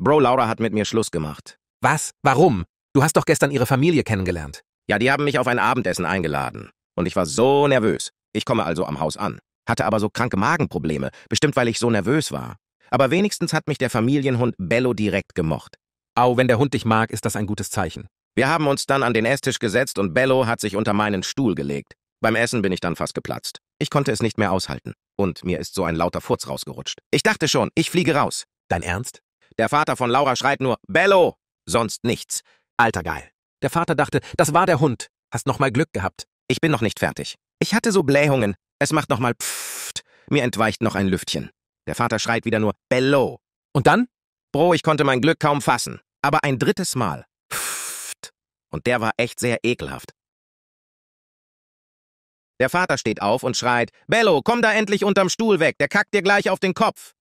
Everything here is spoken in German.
Bro Laura hat mit mir Schluss gemacht. Was? Warum? Du hast doch gestern ihre Familie kennengelernt. Ja, die haben mich auf ein Abendessen eingeladen. Und ich war so nervös. Ich komme also am Haus an. Hatte aber so kranke Magenprobleme, bestimmt weil ich so nervös war. Aber wenigstens hat mich der Familienhund Bello direkt gemocht. Au, wenn der Hund dich mag, ist das ein gutes Zeichen. Wir haben uns dann an den Esstisch gesetzt und Bello hat sich unter meinen Stuhl gelegt. Beim Essen bin ich dann fast geplatzt. Ich konnte es nicht mehr aushalten. Und mir ist so ein lauter Furz rausgerutscht. Ich dachte schon, ich fliege raus. Dein Ernst? Der Vater von Laura schreit nur Bello, sonst nichts. Alter geil. Der Vater dachte, das war der Hund. Hast nochmal Glück gehabt. Ich bin noch nicht fertig. Ich hatte so Blähungen. Es macht nochmal pfft. Mir entweicht noch ein Lüftchen. Der Vater schreit wieder nur Bello. Und dann? Bro, ich konnte mein Glück kaum fassen. Aber ein drittes Mal. Pfft. Und der war echt sehr ekelhaft. Der Vater steht auf und schreit, Bello, komm da endlich unterm Stuhl weg, der kackt dir gleich auf den Kopf.